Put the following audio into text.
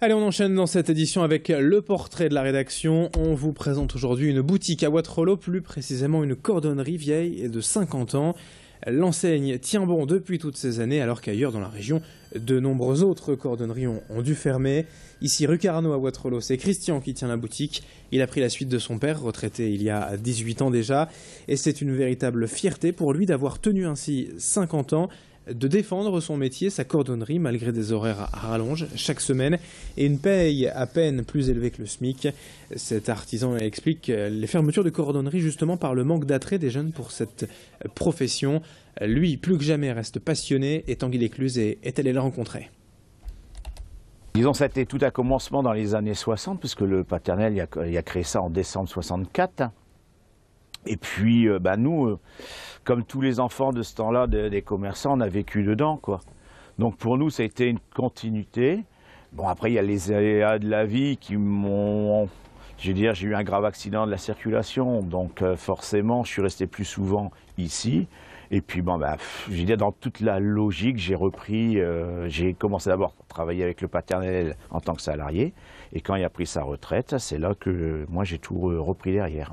Allez, on enchaîne dans cette édition avec le portrait de la rédaction. On vous présente aujourd'hui une boutique à Waterloo, plus précisément une cordonnerie vieille de 50 ans. L'enseigne tient bon depuis toutes ces années, alors qu'ailleurs dans la région, de nombreuses autres cordonneries ont, dû fermer. Ici, rue Carnot à Waterloo, c'est Christian qui tient la boutique. Il a pris la suite de son père, retraité il y a 18 ans déjà, et c'est une véritable fierté pour lui d'avoir tenu ainsi 50 ans de défendre son métier, sa cordonnerie, malgré des horaires à rallonge chaque semaine et une paye à peine plus élevée que le SMIC. Cet artisan explique les fermetures de cordonnerie justement par le manque d'attrait des jeunes pour cette profession. Lui, plus que jamais, reste passionné et Tanguy Lécluse est allé le rencontrer. Disons, ça a été tout à commencement dans les années 60, puisque le paternel il a, créé ça en décembre 64. Et puis, euh, bah, nous, euh, comme tous les enfants de ce temps-là des commerçants, on a vécu dedans. quoi. Donc pour nous, ça a été une continuité. Bon, après, il y a les aléas de la vie qui m'ont... Je veux dire, j'ai eu un grave accident de la circulation, donc euh, forcément, je suis resté plus souvent ici. Et puis, bon, bah, je dire, dans toute la logique, j'ai repris, euh, j'ai commencé d'abord à travailler avec le paternel en tant que salarié. Et quand il a pris sa retraite, c'est là que euh, moi, j'ai tout repris derrière.